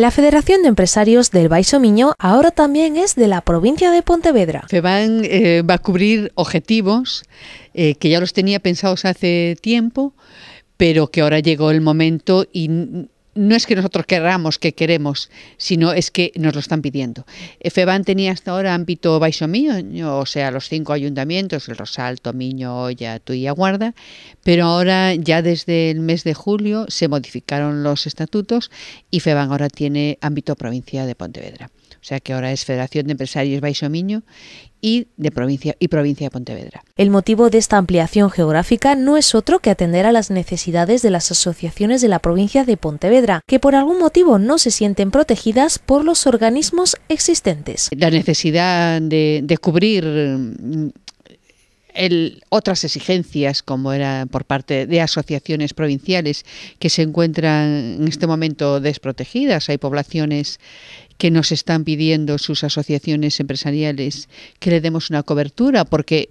La Federación de Empresarios del Baixo Miño ahora también es de la provincia de Pontevedra. Se van eh, va a cubrir objetivos eh, que ya los tenía pensados hace tiempo, pero que ahora llegó el momento y no es que nosotros querramos que queremos, sino es que nos lo están pidiendo. FEBAN tenía hasta ahora ámbito Miño, o sea, los cinco ayuntamientos, el Rosal, Tomiño, Olla, Tuya, pero ahora ya desde el mes de julio se modificaron los estatutos y FEBAN ahora tiene ámbito provincia de Pontevedra. O sea que ahora es Federación de Empresarios Miño y, de provincia, y provincia de Pontevedra. El motivo de esta ampliación geográfica no es otro que atender a las necesidades de las asociaciones de la provincia de Pontevedra, que por algún motivo no se sienten protegidas por los organismos existentes. La necesidad de, descubrir... cubrir el, otras exigencias, como era por parte de asociaciones provinciales que se encuentran en este momento desprotegidas. Hay poblaciones que nos están pidiendo sus asociaciones empresariales que le demos una cobertura porque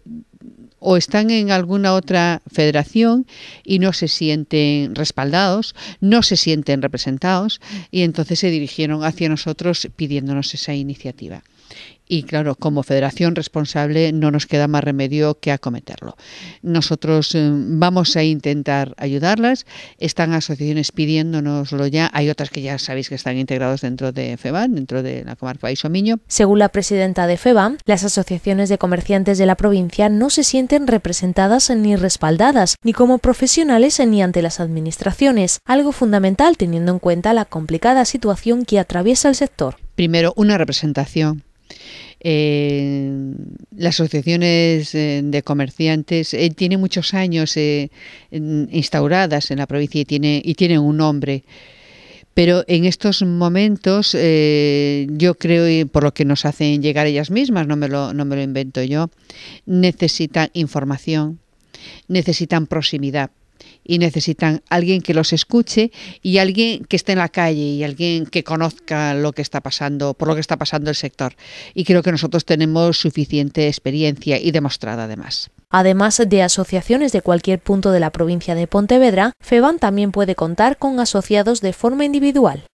o están en alguna otra federación y no se sienten respaldados, no se sienten representados y entonces se dirigieron hacia nosotros pidiéndonos esa iniciativa y claro, como federación responsable no nos queda más remedio que acometerlo. Nosotros eh, vamos a intentar ayudarlas. Están asociaciones pidiéndonoslo ya. Hay otras que ya sabéis que están integradas dentro de FEBAN, dentro de la comarca Isomiño. Según la presidenta de FEBAN, las asociaciones de comerciantes de la provincia no se sienten representadas ni respaldadas, ni como profesionales ni ante las administraciones, algo fundamental teniendo en cuenta la complicada situación que atraviesa el sector. Primero, una representación eh, las asociaciones eh, de comerciantes eh, tiene tienen muchos años instauradas en la provincia y, tiene, y tienen un nombre. Pero en estos momentos yo creo, por lo que nos hacen llegar ellas mismas, no me lo, no me lo invento yo, necesitan información, necesitan proximidad y necesitan alguien que los escuche y alguien que esté en la calle y alguien que conozca lo que está pasando, por lo que está pasando el sector. Y creo que nosotros tenemos suficiente experiencia y demostrada además. Además de asociaciones de cualquier punto de la provincia de Pontevedra, FEBAN también puede contar con asociados de forma individual.